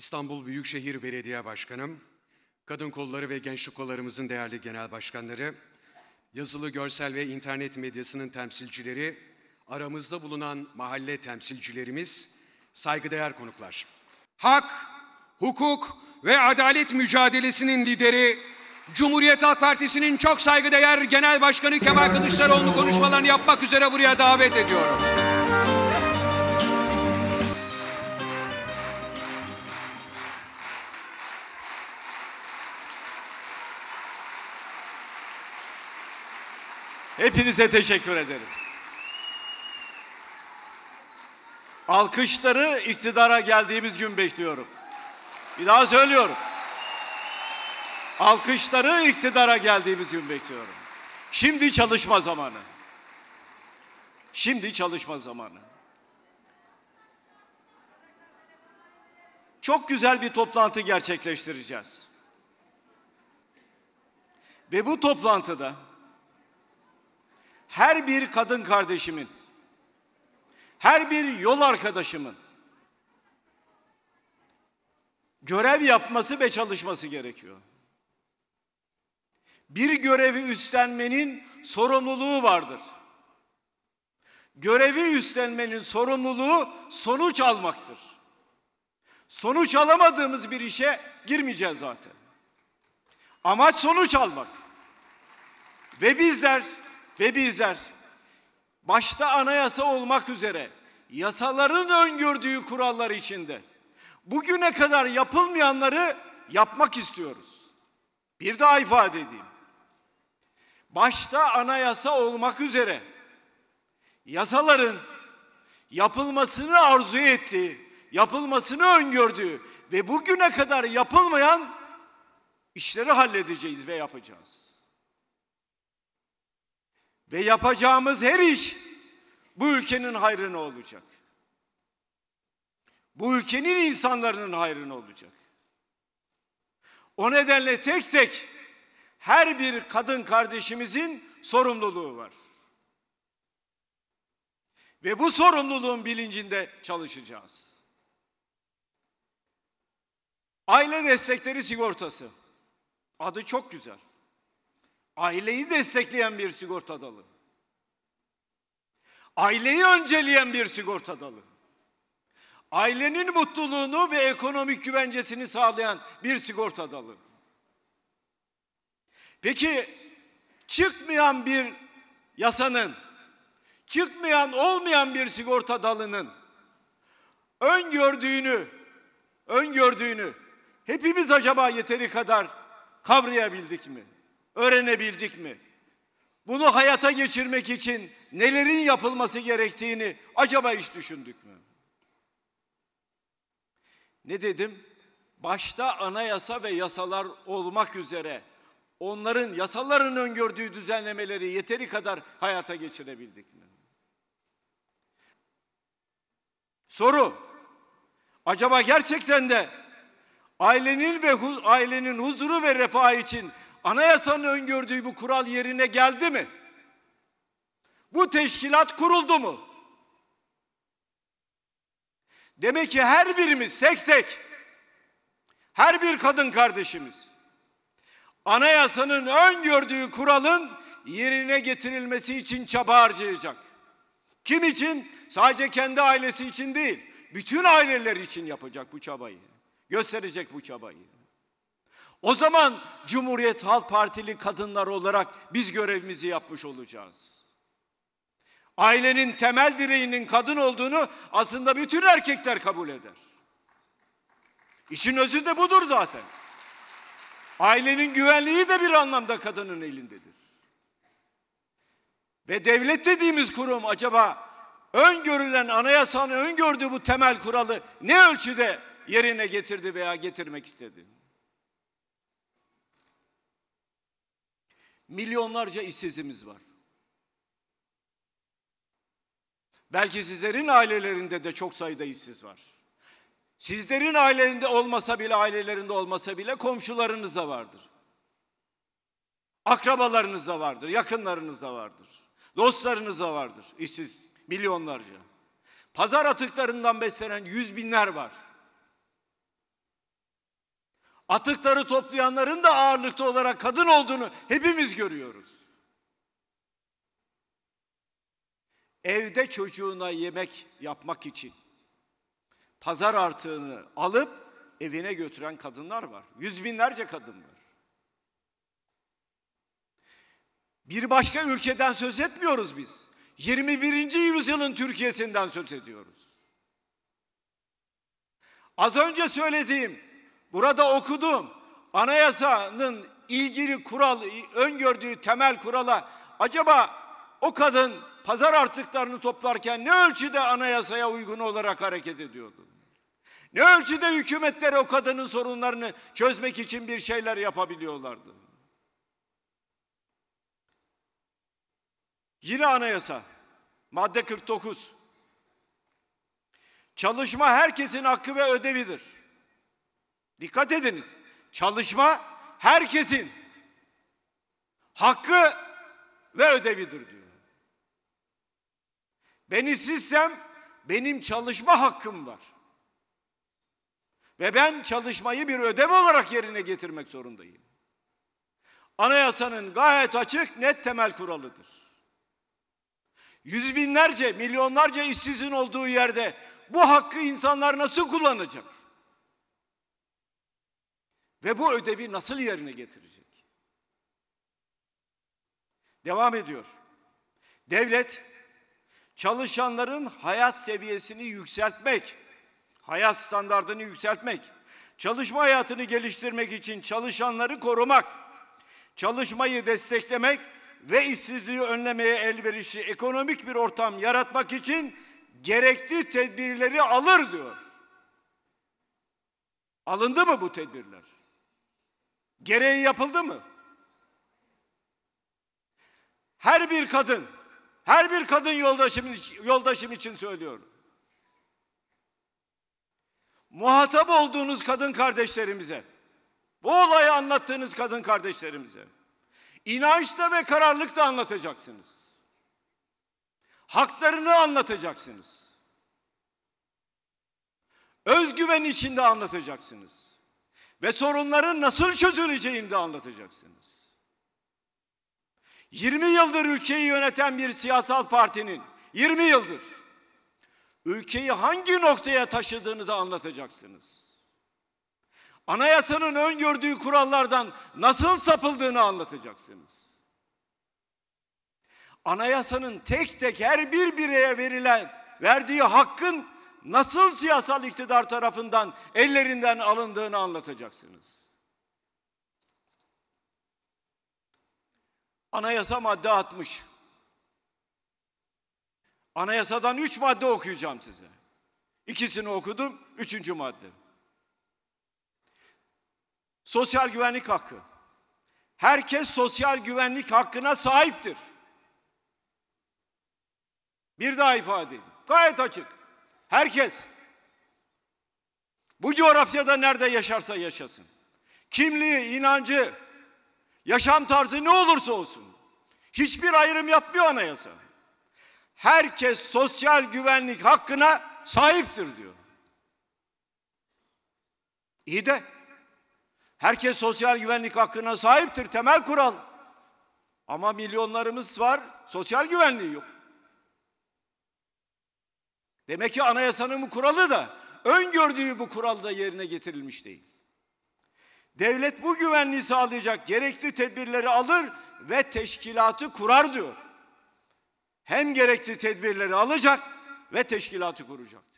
İstanbul Büyükşehir Belediye Başkanım, Kadın Kolları ve Gençlik Kollarımızın değerli genel başkanları, yazılı, görsel ve internet medyasının temsilcileri, aramızda bulunan mahalle temsilcilerimiz, saygıdeğer konuklar. Hak, hukuk ve adalet mücadelesinin lideri, Cumhuriyet Halk Partisi'nin çok saygıdeğer Genel Başkanı Kemal Kılıçdaroğlu konuşmalarını yapmak üzere buraya davet ediyorum. Hepinize teşekkür ederim. Alkışları iktidara geldiğimiz gün bekliyorum. Bir daha söylüyorum. Alkışları iktidara geldiğimiz gün bekliyorum. Şimdi çalışma zamanı. Şimdi çalışma zamanı. Çok güzel bir toplantı gerçekleştireceğiz. Ve bu toplantıda her bir kadın kardeşimin, her bir yol arkadaşımın görev yapması ve çalışması gerekiyor. Bir görevi üstlenmenin sorumluluğu vardır. Görevi üstlenmenin sorumluluğu sonuç almaktır. Sonuç alamadığımız bir işe girmeyeceğiz zaten. Amaç sonuç almak. Ve bizler ve bizler başta anayasa olmak üzere yasaların öngördüğü kurallar içinde bugüne kadar yapılmayanları yapmak istiyoruz. Bir daha ifade edeyim. Başta anayasa olmak üzere yasaların yapılmasını arzu ettiği, yapılmasını öngördüğü ve bugüne kadar yapılmayan işleri halledeceğiz ve yapacağız. Ve yapacağımız her iş bu ülkenin hayrına olacak. Bu ülkenin insanların hayrına olacak. O nedenle tek tek her bir kadın kardeşimizin sorumluluğu var. Ve bu sorumluluğun bilincinde çalışacağız. Aile destekleri sigortası. Adı çok güzel. Aileyi destekleyen bir sigorta dalı. Aileyi önceleyen bir sigorta dalı. Ailenin mutluluğunu ve ekonomik güvencesini sağlayan bir sigorta dalı. Peki çıkmayan bir yasanın, çıkmayan olmayan bir sigorta dalının öngördüğünü, öngördüğünü hepimiz acaba yeteri kadar kavrayabildik mi? öğrenebildik mi? Bunu hayata geçirmek için nelerin yapılması gerektiğini acaba hiç düşündük mü? Ne dedim? Başta anayasa ve yasalar olmak üzere onların yasaların öngördüğü düzenlemeleri yeteri kadar hayata geçirebildik mi? Soru. Acaba gerçekten de ailenin ve hu ailenin huzuru ve refahı için anayasanın öngördüğü bu kural yerine geldi mi? Bu teşkilat kuruldu mu? Demek ki her birimiz tek tek, her bir kadın kardeşimiz, anayasanın öngördüğü kuralın yerine getirilmesi için çaba harcayacak. Kim için? Sadece kendi ailesi için değil, bütün aileler için yapacak bu çabayı. Gösterecek bu çabayı. O zaman Cumhuriyet Halk Partili kadınlar olarak biz görevimizi yapmış olacağız. Ailenin temel direğinin kadın olduğunu aslında bütün erkekler kabul eder. İşin özü de budur zaten. Ailenin güvenliği de bir anlamda kadının elindedir. Ve devlet dediğimiz kurum acaba öngörülen anayasanın öngördüğü bu temel kuralı ne ölçüde yerine getirdi veya getirmek istedi? milyonlarca işsizimiz var. Belki sizlerin ailelerinde de çok sayıda işsiz var. Sizlerin ailelerinde olmasa bile ailelerinde olmasa bile komşularınızda vardır. Akrabalarınızda vardır, yakınlarınızda vardır. Dostlarınızda vardır işsiz milyonlarca. Pazar atıklarından beslenen yüz binler var. Atıkları toplayanların da ağırlıklı olarak kadın olduğunu hepimiz görüyoruz. Evde çocuğuna yemek yapmak için pazar artığını alıp evine götüren kadınlar var. Yüz binlerce kadın var. Bir başka ülkeden söz etmiyoruz biz. 21. yüzyılın Türkiye'sinden söz ediyoruz. Az önce söylediğim Burada okudum. Anayasanın ilgili kural, öngördüğü temel kurala acaba o kadın pazar artıklarını toplarken ne ölçüde anayasaya uygun olarak hareket ediyordu? Ne ölçüde hükümetleri o kadının sorunlarını çözmek için bir şeyler yapabiliyorlardı? Yine anayasa madde 49 Çalışma herkesin hakkı ve ödevidir. Dikkat ediniz. Çalışma herkesin hakkı ve ödevidir diyor. Ben işsizsem benim çalışma hakkım var. Ve ben çalışmayı bir ödev olarak yerine getirmek zorundayım. Anayasanın gayet açık, net temel kuralıdır. Yüz binlerce, milyonlarca işsizin olduğu yerde bu hakkı insanlar nasıl kullanacak? Ve bu ödevi nasıl yerine getirecek? Devam ediyor. Devlet çalışanların hayat seviyesini yükseltmek, hayat standartını yükseltmek, çalışma hayatını geliştirmek için çalışanları korumak, çalışmayı desteklemek ve işsizliği önlemeye elverişli ekonomik bir ortam yaratmak için gerekli tedbirleri alır diyor. Alındı mı bu tedbirler? Gereği yapıldı mı? Her bir kadın, her bir kadın yoldaşım, yoldaşım için söylüyorum. Muhatap olduğunuz kadın kardeşlerimize, bu olayı anlattığınız kadın kardeşlerimize, inançla ve kararlılıkla anlatacaksınız. Haklarını anlatacaksınız. Özgüven içinde anlatacaksınız ve sorunların nasıl çözüleceğini de anlatacaksınız. 20 yıldır ülkeyi yöneten bir siyasal partinin 20 yıldır ülkeyi hangi noktaya taşıdığını da anlatacaksınız. Anayasanın öngördüğü kurallardan nasıl sapıldığını anlatacaksınız. Anayasanın tek tek her bir bireye verilen verdiği hakkın nasıl siyasal iktidar tarafından ellerinden alındığını anlatacaksınız. Anayasa madde 60. Anayasadan üç madde okuyacağım size. İkisini okudum, üçüncü madde. Sosyal güvenlik hakkı. Herkes sosyal güvenlik hakkına sahiptir. Bir daha ifade edeyim. Gayet açık. Herkes. Bu coğrafyada nerede yaşarsa yaşasın. Kimliği, inancı, yaşam tarzı ne olursa olsun. Hiçbir ayrım yapmıyor anayasa. Herkes sosyal güvenlik hakkına sahiptir diyor. İyi de herkes sosyal güvenlik hakkına sahiptir temel kural. Ama milyonlarımız var sosyal güvenliği yok. Demek ki anayasanın bu kuralı da öngördüğü bu kuralda yerine getirilmiş değil. Devlet bu güvenliği sağlayacak gerekli tedbirleri alır ve teşkilatı kurar diyor. Hem gerekli tedbirleri alacak ve teşkilatı kuracak.